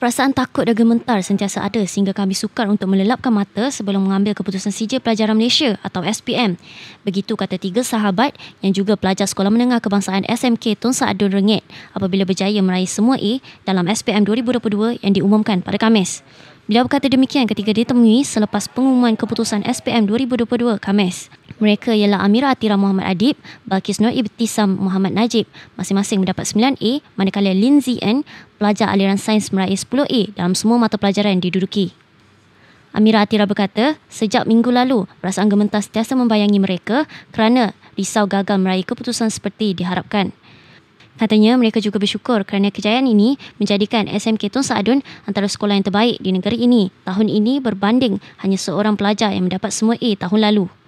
Perasaan takut dan gemetar sentiasa ada sehingga kami sukar untuk melelapkan mata sebelum mengambil keputusan sijil pelajaran Malaysia atau SPM. Begitu kata tiga sahabat yang juga pelajar sekolah menengah kebangsaan SMK Tun Saadun Rengit apabila berjaya meraih semua A dalam SPM 2022 yang diumumkan pada Khamis. Beliau berkata demikian ketika ditemui selepas pengumuman keputusan SPM 2022 Khamis. Mereka ialah Amira Atira Muhammad Adib, Balkis Nur Ibtisam Muhammad Najib, masing-masing mendapat 9A, manakala Lindsay N, pelajar aliran sains meraih 10A dalam semua mata pelajaran yang diduduki. Amira Atira berkata, sejak minggu lalu, perasaan gemetar setiasa membayangi mereka kerana risau gagal meraih keputusan seperti diharapkan. Katanya mereka juga bersyukur kerana kejayaan ini menjadikan SMK Tun Saadun antara sekolah yang terbaik di negeri ini tahun ini berbanding hanya seorang pelajar yang mendapat semua A tahun lalu.